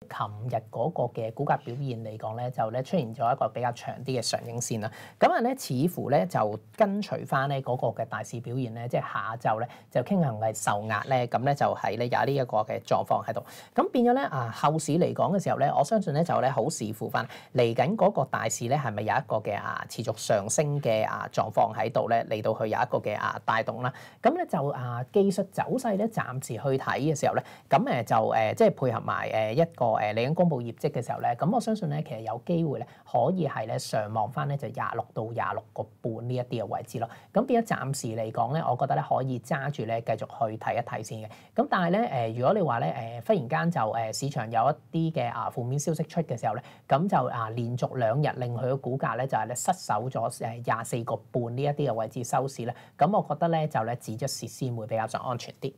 琴日嗰个嘅股价表现嚟讲咧，就咧出现咗一个比较长啲嘅上影线啦。咁啊咧，似乎咧就跟随翻咧嗰个嘅大市表现咧，即系下昼咧就倾向系受压咧。咁咧就系咧有呢一个嘅状况喺度。咁变咗咧啊后市嚟讲嘅时候咧，我相信咧就咧好视乎翻嚟紧嗰个大市咧系咪有一个嘅啊持续上升嘅啊状况喺度咧嚟到去有一个嘅啊带动啦。咁咧就啊技术走势咧暂时去睇嘅时候咧，咁诶就诶即系配合埋诶一个。個誒，你已經公布業績嘅時候咧，咁我相信咧，其實有機會咧，可以係咧上望翻咧就廿六到廿六個半呢一啲嘅位置咯。咁變咗暫時嚟講咧，我覺得咧可以揸住咧繼續去睇一睇先嘅。咁但係咧誒，如果你話咧誒忽然間就誒市場有一啲嘅啊負面消息出嘅時候咧，咁就啊連續兩日令佢嘅股價咧就係咧失守咗誒廿四個半呢一啲嘅位置收市咧，咁我覺得咧就咧止一試先會比較上安全啲。